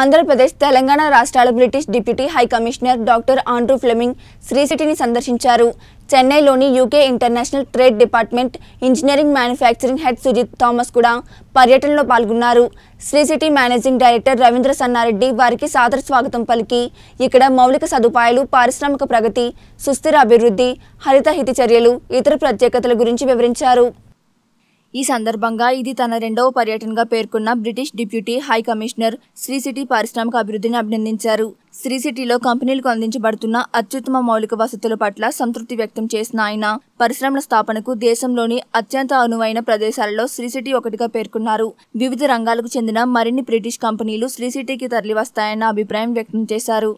ఆంధ్రప్రదేశ్ తెలంగాణ రాష్ట్రాల British deputy high commissioner doctor Andrew Fleming సిటీని సందర్శించారు చెన్నైలోని UK international trade department engineering manufacturing head Sujith Thomas కూడా పర్యటనలో పాల్గొన్నారు Sri City managing director Ravindra Sannareddy వారికి సాదర స్వాగతం పలికి ఇక్కడ మౌలిక సదుపాయాలు పారిశ్రామిక ప్రగతి సుస్థిర అభివృద్ధి హరితహిత చర్యలు ఇతర ప్రత్యేకతల గురించి వివరించారు ఈ సందర్భంగా ఇది తన రెండవ పర్యటనగా పేర్కొన్న British deputy high commissioner Sri City పారిశ్రామిక అభివృద్ధిని అభినందించారు శ్రీ సిటీలో కంపెనీలకు అందించబడుతున్న అత్యుత్తమ మౌలిక వసతుల పట్ల సంతృప్తి వ్యక్తం చేసిన ఆయన పరిశ్రమల స్థాపనకు దేశంలోని అత్యంత అనువైన ప్రదేశాలలో శ్రీ సిటీ ఒకటిగా పేర్కొన్నారు వివిధ రంగాలకు చెందిన మరిన్ని బ్రిటిష్ కంపెనీలు శ్రీ సిటీకి తరలివస్తాయన్న అభిప్రాయం వ్యక్తం చేశారు